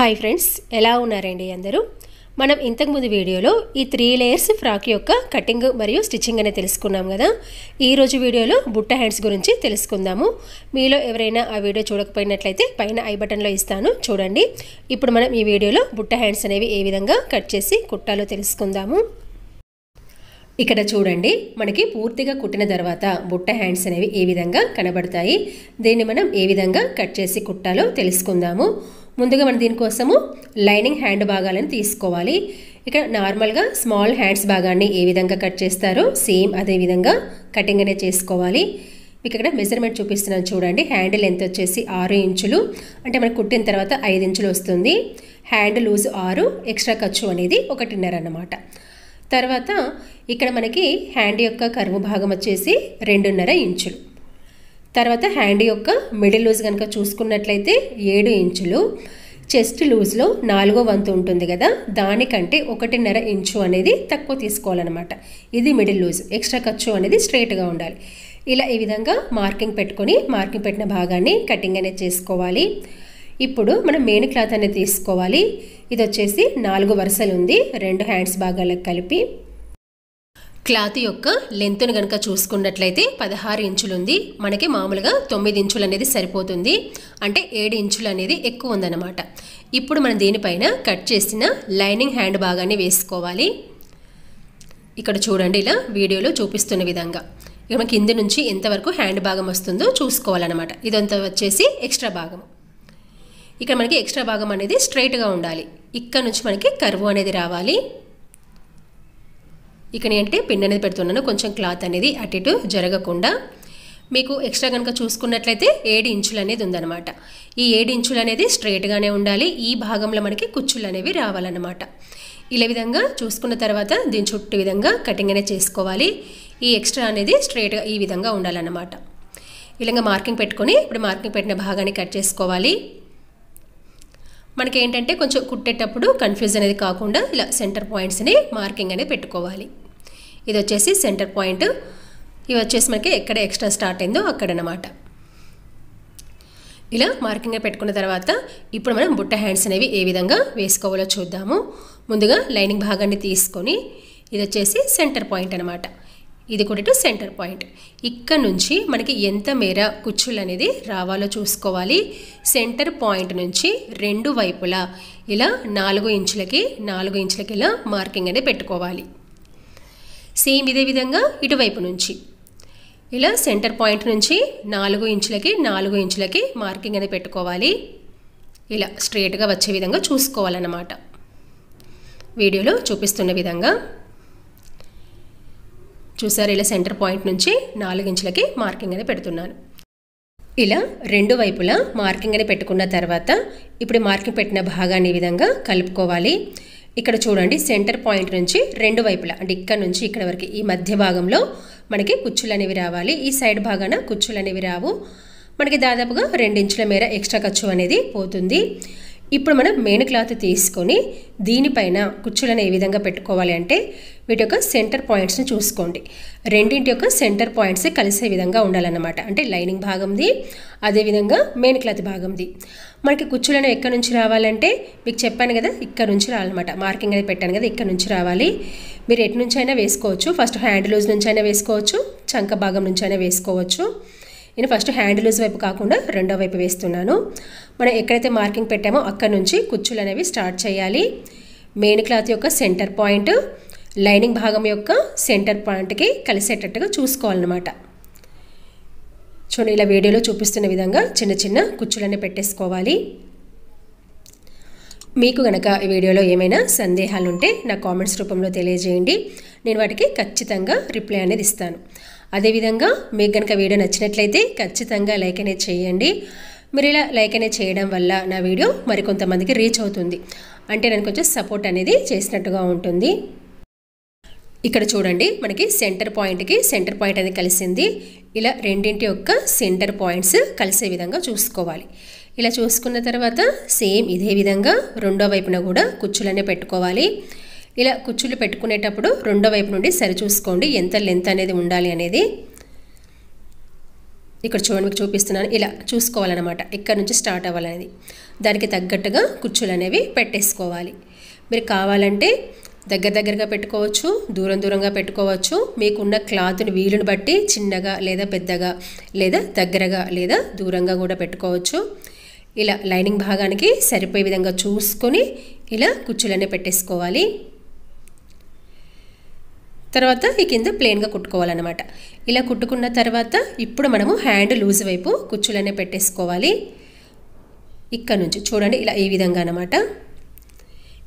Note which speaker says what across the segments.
Speaker 1: hi friends ఎలా ఉన్నారండి అందరూ మనం ఇంతకుముందు వీడియోలో ఈ త్రీ లేయర్స్ ఫ్రాక్ యొక్క కటింగ్ మరియు స్టిచ్చింగ్ అనేది తెలుసుకున్నాం కదా ఈరోజు వీడియోలో బుట్ట హ్యాండ్స్ గురించి తెలుసుకుందాము మీలో ఎవరైనా ఆ వీడియో చూడకపోయినట్లయితే పైన ఐ బటన్లో ఇస్తాను చూడండి ఇప్పుడు మనం ఈ వీడియోలో బుట్ట హ్యాండ్స్ అనేవి ఏ విధంగా కట్ చేసి కుట్టాలో తెలుసుకుందాము ఇక్కడ చూడండి మనకి పూర్తిగా కుట్టిన తర్వాత బుట్ట హ్యాండ్స్ అనేవి ఏ విధంగా కనబడతాయి దీన్ని మనం ఏ విధంగా కట్ చేసి కుట్టాలో తెలుసుకుందాము ముందుగా మనం దీనికోసము లైనింగ్ హ్యాండ్ భాగాలను తీసుకోవాలి ఇక నార్మల్గా స్మాల్ హ్యాండ్స్ భాగాన్ని ఏ విధంగా కట్ చేస్తారో సేమ్ అదే విధంగా కటింగ్ అనేది చేసుకోవాలి మీకు ఇక్కడ మెజర్మెంట్ చూపిస్తున్నాను చూడండి హ్యాండ్ లెంత్ వచ్చేసి ఆరు ఇంచులు అంటే మనకు కుట్టిన తర్వాత ఐదు ఇంచులు వస్తుంది హ్యాండ్ లూజ్ ఆరు ఎక్స్ట్రా ఖర్చు అనేది ఒకటిన్నర అన్నమాట తర్వాత ఇక్కడ మనకి హ్యాండ్ యొక్క కరువు భాగం వచ్చేసి రెండున్నర ఇంచులు తర్వాత హ్యాండ్ యొక్క మిడిల్ లూజ్ కనుక చూసుకున్నట్లయితే ఏడు ఇంచులు చెస్ట్ లూజ్లో నాలుగో వంతు ఉంటుంది కదా దానికంటే ఒకటిన్నర ఇంచు అనేది తక్కువ తీసుకోవాలన్నమాట ఇది మిడిల్ లూజ్ ఎక్స్ట్రా ఖర్చు అనేది స్ట్రైట్గా ఉండాలి ఇలా ఈ విధంగా మార్కింగ్ పెట్టుకొని మార్కింగ్ పెట్టిన భాగాన్ని కటింగ్ అనేది చేసుకోవాలి ఇప్పుడు మనం మెయిన్ క్లాత్ అనేది తీసుకోవాలి ఇది వచ్చేసి నాలుగు వరుసలు ఉంది రెండు హ్యాండ్స్ భాగాలకు కలిపి క్లాత్ యొక్క లెంత్ను కనుక చూసుకున్నట్లయితే పదహారు ఇంచులు ఉంది మనకి మామూలుగా తొమ్మిది ఇంచులు అనేది సరిపోతుంది అంటే ఏడు ఇంచులు అనేది ఎక్కువ ఉందన్నమాట ఇప్పుడు మనం దీనిపైన కట్ చేసిన లైనింగ్ హ్యాండ్ భాగాన్ని వేసుకోవాలి ఇక్కడ చూడండి ఇలా వీడియోలో చూపిస్తున్న విధంగా ఇక్కడ కింది నుంచి ఎంతవరకు హ్యాండ్ భాగం వస్తుందో చూసుకోవాలన్నమాట ఇదంతా వచ్చేసి ఎక్స్ట్రా భాగం ఇక్కడ మనకి ఎక్స్ట్రా భాగం అనేది స్ట్రైట్గా ఉండాలి ఇక్కడ నుంచి మనకి కరువు అనేది రావాలి ఇక నేనంటే పిన్ అనేది పెడుతున్నాను కొంచెం క్లాత్ అనేది అటు ఇటు జరగకుండా మీకు ఎక్స్ట్రా కనుక చూసుకున్నట్లయితే ఏడు ఇంచులు అనేది ఉందన్నమాట ఈ ఏడు ఇంచులు అనేది స్ట్రైట్గానే ఉండాలి ఈ భాగంలో మనకి కుచ్చులు అనేవి రావాలన్నమాట ఇలా విధంగా చూసుకున్న తర్వాత దీని చుట్టూ విధంగా కటింగ్ అనేది చేసుకోవాలి ఈ ఎక్స్ట్రా అనేది స్ట్రైట్గా ఈ విధంగా ఉండాలన్నమాట ఇలాగ మార్కింగ్ పెట్టుకొని ఇప్పుడు మార్కింగ్ పెట్టిన భాగాన్ని కట్ చేసుకోవాలి మనకి ఏంటంటే కొంచెం కుట్టేటప్పుడు కన్ఫ్యూజ్ అనేది కాకుండా ఇలా సెంటర్ పాయింట్స్ని మార్కింగ్ అనేది పెట్టుకోవాలి ఇది వచ్చేసి సెంటర్ పాయింట్ ఇవి వచ్చేసి మనకి ఎక్కడ ఎక్స్ట్రా స్టార్ట్ అయిందో అక్కడనమాట ఇలా మార్కింగ్ పెట్టుకున్న తర్వాత ఇప్పుడు మనం బుట్ట హ్యాండ్స్ అనేవి ఏ విధంగా వేసుకోవాలో చూద్దాము ముందుగా లైనింగ్ భాగాన్ని తీసుకొని ఇది వచ్చేసి సెంటర్ పాయింట్ అనమాట ఇది కూడా టు సెంటర్ పాయింట్ ఇక్కడ నుంచి మనకి ఎంత మేర కుచ్చులు అనేది రావాలో చూసుకోవాలి సెంటర్ పాయింట్ నుంచి రెండు వైపులా ఇలా నాలుగు ఇంచులకి నాలుగు ఇంచులకి ఇలా మార్కింగ్ అనేది పెట్టుకోవాలి సేమ్ ఇదే విధంగా ఇటువైపు నుంచి ఇలా సెంటర్ పాయింట్ నుంచి నాలుగు ఇంచులకి నాలుగు ఇంచులకి మార్కింగ్ అనేది పెట్టుకోవాలి ఇలా స్ట్రేట్గా వచ్చే విధంగా చూసుకోవాలన్నమాట వీడియోలో చూపిస్తున్న విధంగా చూసారు ఇలా సెంటర్ పాయింట్ నుంచి నాలుగించులకి మార్కింగ్ అని పెడుతున్నాను ఇలా రెండు వైపులా మార్కింగ్ అని పెట్టుకున్న తర్వాత ఇప్పుడు మార్కింగ్ పెట్టిన భాగాన్ని ఈ విధంగా కలుపుకోవాలి ఇక్కడ చూడండి సెంటర్ పాయింట్ నుంచి రెండు వైపులా అంటే ఇక్కడ నుంచి ఇక్కడ వరకు ఈ మధ్య భాగంలో మనకి కుచ్చులు అనేవి రావాలి ఈ సైడ్ భాగాన కుచ్చులు అనేవి రావు మనకి దాదాపుగా రెండు ఇంచుల మేర ఎక్స్ట్రా ఖర్చు అనేది పోతుంది ఇప్పుడు మనం మెయిన్ క్లాత్ తీసుకొని దీనిపైన కుచ్చులను ఏ విధంగా పెట్టుకోవాలి అంటే వీటి యొక్క సెంటర్ పాయింట్స్ని చూసుకోండి రెండింటి యొక్క సెంటర్ పాయింట్స్ కలిసే విధంగా ఉండాలన్నమాట అంటే లైనింగ్ భాగంది అదేవిధంగా మెయిన్ క్లాత్ భాగంది మనకి కుచ్చులను ఎక్కడి నుంచి రావాలంటే మీకు చెప్పాను కదా ఇక్కడ నుంచి రావాలన్నమాట మార్కింగ్ అనేది పెట్టాను కదా ఇక్కడ నుంచి రావాలి మీరు ఎటు నుంచి అయినా వేసుకోవచ్చు ఫస్ట్ హ్యాండ్ లూజ్ నుంచి అయినా వేసుకోవచ్చు చంక భాగం నుంచి అయినా వేసుకోవచ్చు నేను ఫస్ట్ హ్యాండ్ లూజ్ వైపు కాకుండా రెండో వైపు వేస్తున్నాను మనం ఎక్కడైతే మార్కింగ్ పెట్టామో అక్కడ నుంచి కుచ్చులు అనేవి స్టార్ట్ చేయాలి మెయిన్ క్లాత్ యొక్క సెంటర్ పాయింట్ లైనింగ్ భాగం యొక్క సెంటర్ పాయింట్కి కలిసేటట్టుగా చూసుకోవాలన్నమాట చూడండి ఇలా వీడియోలో చూపిస్తున్న విధంగా చిన్న చిన్న కుచ్చులన్నీ పెట్టేసుకోవాలి మీకు గనక ఈ వీడియోలో ఏమైనా సందేహాలుంటే నా కామెంట్స్ రూపంలో తెలియజేయండి నేను వాటికి ఖచ్చితంగా రిప్లై అనేది ఇస్తాను అదేవిధంగా మీకు కనుక వీడియో నచ్చినట్లయితే ఖచ్చితంగా లైక్ అనేది చేయండి మీరు ఇలా లైక్ అనేది చేయడం వల్ల నా వీడియో మరికొంతమందికి రీచ్ అవుతుంది అంటే నేను కొంచెం సపోర్ట్ అనేది చేసినట్టుగా ఉంటుంది ఇక్కడ చూడండి మనకి సెంటర్ పాయింట్కి సెంటర్ పాయింట్ అనేది కలిసింది ఇలా రెండింటి యొక్క సెంటర్ పాయింట్స్ కలిసే విధంగా చూసుకోవాలి ఇలా చూసుకున్న తర్వాత సేమ్ ఇదే విధంగా రెండో వైపున కూడా కుచ్చులనే పెట్టుకోవాలి ఇలా కుచ్చులు పెట్టుకునేటప్పుడు రెండో వైపు నుండి సరి చూసుకోండి ఎంత లెంత్ అనేది ఉండాలి అనేది ఇక్కడ చూడండి మీకు చూపిస్తున్నాను ఇలా చూసుకోవాలన్నమాట ఇక్కడ నుంచి స్టార్ట్ అవ్వాలనేది దానికి తగ్గట్టుగా కుచ్చులు అనేవి పెట్టేసుకోవాలి మీరు కావాలంటే దగ్గర దగ్గరగా పెట్టుకోవచ్చు దూరం దూరంగా పెట్టుకోవచ్చు మీకున్న క్లాత్ని వీలుని బట్టి చిన్నగా లేదా పెద్దగా లేదా దగ్గరగా లేదా దూరంగా కూడా పెట్టుకోవచ్చు ఇలా లైనింగ్ భాగానికి సరిపోయే విధంగా చూసుకొని ఇలా కుచ్చులన్నీ పెట్టేసుకోవాలి తర్వాత ఈ కింద ప్లెయిన్గా కుట్టుకోవాలన్నమాట ఇలా కుట్టుకున్న తర్వాత ఇప్పుడు మనము హ్యాండ్ లూజ్ వైపు కుచ్చులనే పెట్టేసుకోవాలి ఇక్కడ నుంచి చూడండి ఇలా ఈ విధంగా అనమాట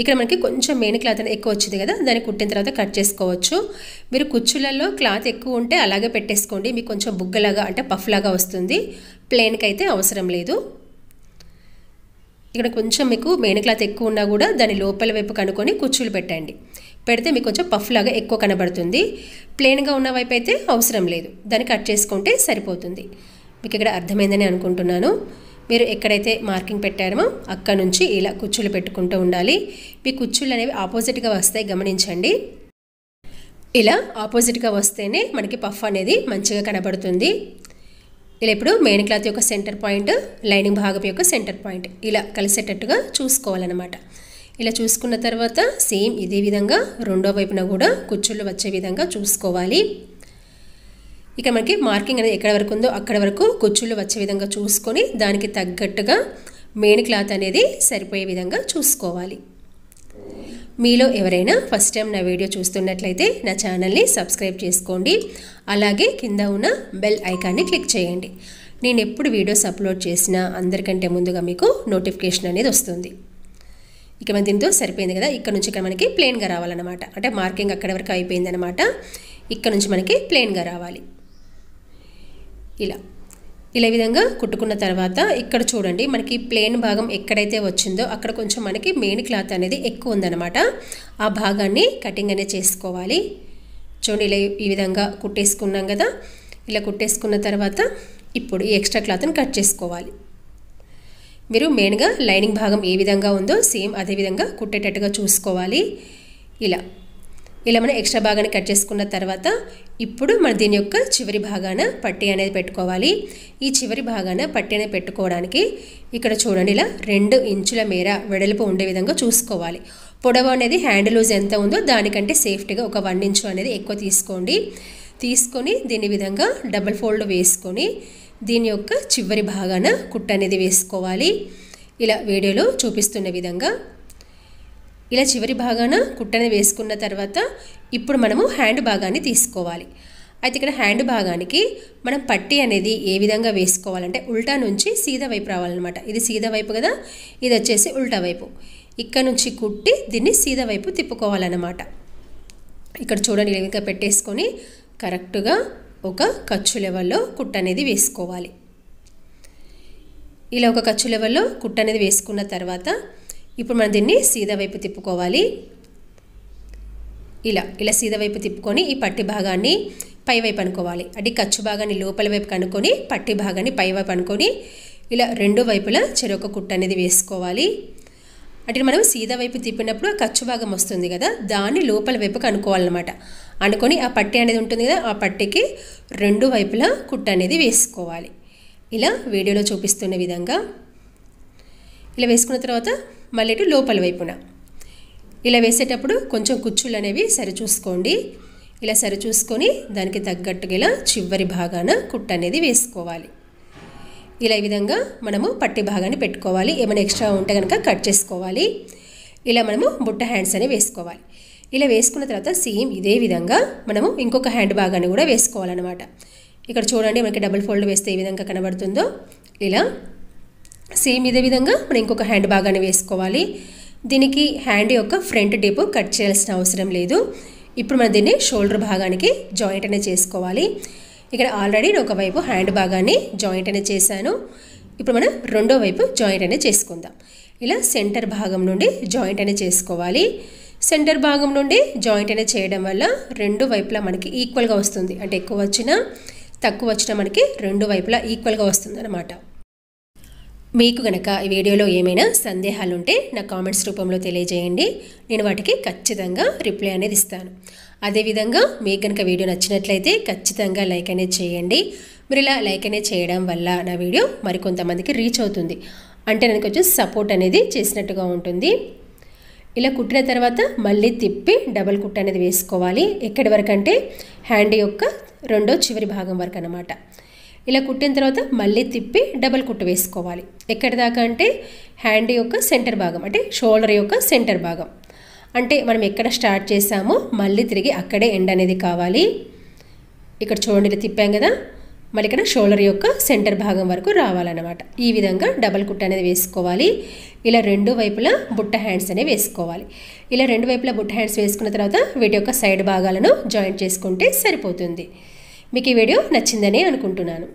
Speaker 1: ఇక్కడ మనకి కొంచెం మెయిన్ క్లాత్ అనేది ఎక్కువ వచ్చింది కదా దాన్ని కుట్టిన తర్వాత కట్ చేసుకోవచ్చు మీరు కుచ్చులలో క్లాత్ ఎక్కువ ఉంటే అలాగే పెట్టేసుకోండి మీకు కొంచెం బుగ్గలాగా అంటే పఫ్లాగా వస్తుంది ప్లెయిన్కి అయితే అవసరం లేదు ఇక్కడ కొంచెం మీకు మెయిన్ క్లాత్ ఎక్కువ ఉన్నా కూడా దాని లోపల వైపు కనుక్కొని కుచ్చులు పెట్టండి పెడితే మీకు కొంచెం పఫ్ లాగా ఎక్కువ కనబడుతుంది ప్లెయిన్గా ఉన్న వైపు అయితే అవసరం లేదు దాన్ని కట్ చేసుకుంటే సరిపోతుంది మీకు ఇక్కడ అర్థమైందని అనుకుంటున్నాను మీరు ఎక్కడైతే మార్కింగ్ పెట్టారో అక్కడ నుంచి ఇలా కుచ్చులు పెట్టుకుంటూ ఉండాలి మీ కుచ్చులు అనేవి ఆపోజిట్గా వస్తాయి గమనించండి ఇలా ఆపోజిట్గా వస్తేనే మనకి పఫ్ అనేది మంచిగా కనబడుతుంది ఇలా ఇప్పుడు మెయిన్ క్లాత్ యొక్క సెంటర్ పాయింట్ లైనింగ్ భాగం యొక్క సెంటర్ పాయింట్ ఇలా కలిసేటట్టుగా చూసుకోవాలన్నమాట ఇలా చూసుకున్న తర్వాత సేమ్ ఇదే విధంగా రెండో వైపున కూడా కుచ్చుళ్ళు వచ్చే విధంగా చూసుకోవాలి ఇక మనకి మార్కింగ్ అనేది ఎక్కడ వరకు ఉందో అక్కడ వరకు కుచ్చుళ్ళు వచ్చే విధంగా చూసుకొని దానికి తగ్గట్టుగా మెయిన్ క్లాత్ అనేది సరిపోయే విధంగా చూసుకోవాలి మీలో ఎవరైనా ఫస్ట్ టైం నా వీడియో చూస్తున్నట్లయితే నా ఛానల్ని సబ్స్క్రైబ్ చేసుకోండి అలాగే కింద ఉన్న బెల్ ఐకాన్ని క్లిక్ చేయండి నేను ఎప్పుడు వీడియోస్ అప్లోడ్ చేసినా అందరికంటే ముందుగా మీకు నోటిఫికేషన్ అనేది వస్తుంది ఇక మన దీంతో సరిపోయింది కదా ఇక్కడ నుంచి ఇక్కడ మనకి ప్లెయిన్గా రావాలన్నమాట అంటే మార్కింగ్ అక్కడ వరకు అయిపోయింది అనమాట ఇక్కడ నుంచి మనకి ప్లెయిన్గా రావాలి ఇలా ఇలా విధంగా కుట్టుకున్న తర్వాత ఇక్కడ చూడండి మనకి ప్లేన్ భాగం ఎక్కడైతే వచ్చిందో అక్కడ కొంచెం మనకి మెయిన్ క్లాత్ అనేది ఎక్కువ ఉందన్నమాట ఆ భాగాన్ని కటింగ్ అనేది చేసుకోవాలి చూడండి ఇలా ఈ విధంగా కుట్టేసుకున్నాం కదా ఇలా కుట్టేసుకున్న తర్వాత ఇప్పుడు ఈ ఎక్స్ట్రా క్లాత్ని కట్ చేసుకోవాలి మీరు మెయిన్గా లైనింగ్ భాగం ఏ విధంగా ఉందో సేమ్ అదే విధంగా కుట్టేటట్టుగా చూసుకోవాలి ఇలా ఇలా మనం ఎక్స్ట్రా భాగాన్ని కట్ చేసుకున్న తర్వాత ఇప్పుడు మన దీని యొక్క చివరి భాగాన పట్టి అనేది పెట్టుకోవాలి ఈ చివరి భాగాన పట్టి అనేది పెట్టుకోవడానికి ఇక్కడ చూడండి ఇలా రెండు ఇంచుల మేర వెడల్పు ఉండే విధంగా చూసుకోవాలి పొడవు అనేది హ్యాండ్ లూజ్ ఎంత ఉందో దానికంటే సేఫ్టీగా ఒక వన్ ఇంచు అనేది ఎక్కువ తీసుకోండి తీసుకొని దీని విధంగా డబల్ ఫోల్డ్ వేసుకొని దీని యొక్క చివరి భాగాన కుట్ట అనేది వేసుకోవాలి ఇలా వీడియోలో చూపిస్తున్న విధంగా ఇలా చివరి భాగాన కుట్టని వేసుకున్న తర్వాత ఇప్పుడు మనము హ్యాండ్ భాగాన్ని తీసుకోవాలి అయితే ఇక్కడ హ్యాండ్ భాగానికి మనం పట్టి అనేది ఏ విధంగా వేసుకోవాలంటే ఉల్టా నుంచి సీదా వైపు రావాలన్నమాట ఇది సీదా వైపు కదా ఇది వచ్చేసి ఉల్టా వైపు ఇక్కడ నుంచి కుట్టి దీన్ని సీదా వైపు తిప్పుకోవాలన్నమాట ఇక్కడ చూడండి ఇంకా పెట్టేసుకొని కరెక్ట్గా ఒక ఖర్చు లెవెల్లో కుట్ అనేది వేసుకోవాలి ఇలా ఒక ఖర్చు లెవెల్లో కుట్ అనేది వేసుకున్న తర్వాత ఇప్పుడు మనం దీన్ని సీదా వైపు తిప్పుకోవాలి ఇలా ఇలా సీదా వైపు తిప్పుకొని ఈ పట్టి భాగాన్ని పై వైపు అనుకోవాలి అంటే ఖర్చు భాగాన్ని లోపల వైపు కనుక్కొని పట్టి భాగాన్ని పై వైపు అనుకొని ఇలా రెండు వైపులా చెరొక కుట్ట అనేది వేసుకోవాలి అంటే మనం సీదా వైపు తిప్పినప్పుడు ఖర్చు భాగం వస్తుంది కదా దాన్ని లోపల వైపు కనుక్కోవాలన్నమాట అనుకొని ఆ పట్టి అనేది ఉంటుంది కదా ఆ పట్టికి రెండు వైపులా కుట్ట అనేది వేసుకోవాలి ఇలా వీడియోలో చూపిస్తున్న విధంగా ఇలా వేసుకున్న తర్వాత మళ్ళీ ఇటు లోపల వైపున ఇలా వేసేటప్పుడు కొంచెం కుచ్చులు అనేవి సరిచూసుకోండి ఇలా సరిచూసుకొని దానికి తగ్గట్టుగా ఇలా చివరి భాగాన కుట్ట అనేది వేసుకోవాలి ఇలా ఈ విధంగా మనము పట్టి భాగాన్ని పెట్టుకోవాలి ఏమైనా ఎక్స్ట్రా ఉంటే కనుక కట్ చేసుకోవాలి ఇలా మనము బుట్ట హ్యాండ్స్ అనేవి వేసుకోవాలి ఇలా వేసుకున్న తర్వాత సేమ్ ఇదే విధంగా మనము ఇంకొక హ్యాండ్ భాగాన్ని కూడా వేసుకోవాలన్నమాట ఇక్కడ చూడండి మనకి డబుల్ ఫోల్డ్ వేస్తే ఏ విధంగా కనబడుతుందో ఇలా సేమ్ ఇదే విధంగా మనం ఇంకొక హ్యాండ్ భాగాన్ని వేసుకోవాలి దీనికి హ్యాండ్ యొక్క ఫ్రంట్ డీప్ కట్ చేయాల్సిన అవసరం లేదు ఇప్పుడు మనం దీన్ని షోల్డర్ భాగానికి జాయింట్ అనేది చేసుకోవాలి ఇక్కడ ఆల్రెడీ నేను ఒకవైపు హ్యాండ్ భాగాన్ని జాయింట్ అనేది చేశాను ఇప్పుడు మనం రెండో వైపు జాయింట్ అనేది చేసుకుందాం ఇలా సెంటర్ భాగం నుండి జాయింట్ అనేది చేసుకోవాలి సెంటర్ భాగం నుండి జాయింట్ అనేది చేయడం వల్ల రెండు వైపులా మనకి ఈక్వల్గా వస్తుంది అంటే ఎక్కువ వచ్చినా తక్కువ వచ్చినా మనకి రెండు వైపులా ఈక్వల్గా వస్తుంది అనమాట మీకు గనక ఈ వీడియోలో ఏమైనా సందేహాలుంటే నా కామెంట్స్ రూపంలో తెలియజేయండి నేను వాటికి ఖచ్చితంగా రిప్లై అనేది ఇస్తాను అదేవిధంగా మీకు కనుక వీడియో నచ్చినట్లయితే ఖచ్చితంగా లైక్ అనేది చేయండి మీరు ఇలా లైక్ అనేది చేయడం వల్ల నా వీడియో మరికొంతమందికి రీచ్ అవుతుంది అంటే నాకు కొంచెం సపోర్ట్ అనేది చేసినట్టుగా ఉంటుంది ఇలా కుట్టిన తర్వాత మళ్ళీ తిప్పి డబల్ కుట్ అనేది వేసుకోవాలి ఎక్కడి వరకు అంటే హ్యాండ్ యొక్క రెండో చివరి భాగం వరకు అనమాట ఇలా కుట్టిన తర్వాత మళ్ళీ తిప్పి డబల్ కుట్టు వేసుకోవాలి ఎక్కడి దాకా అంటే హ్యాండ్ యొక్క సెంటర్ భాగం అంటే షోల్డర్ యొక్క సెంటర్ భాగం అంటే మనం ఎక్కడ స్టార్ట్ చేసామో మళ్ళీ తిరిగి అక్కడే ఎండ్ అనేది కావాలి ఇక్కడ చూడండి తిప్పాం కదా మళ్ళీ ఇక్కడ షోల్డర్ యొక్క సెంటర్ భాగం వరకు రావాలన్నమాట ఈ విధంగా డబల్ కుట్ అనేది వేసుకోవాలి ఇలా రెండు వైపులా బుట్ట హ్యాండ్స్ అనేవి వేసుకోవాలి ఇలా రెండు వైపులా బుట్ట హ్యాండ్స్ వేసుకున్న తర్వాత వీటి యొక్క సైడ్ భాగాలను జాయింట్ చేసుకుంటే సరిపోతుంది మీకు ఈ వీడియో నచ్చిందని అనుకుంటున్నాను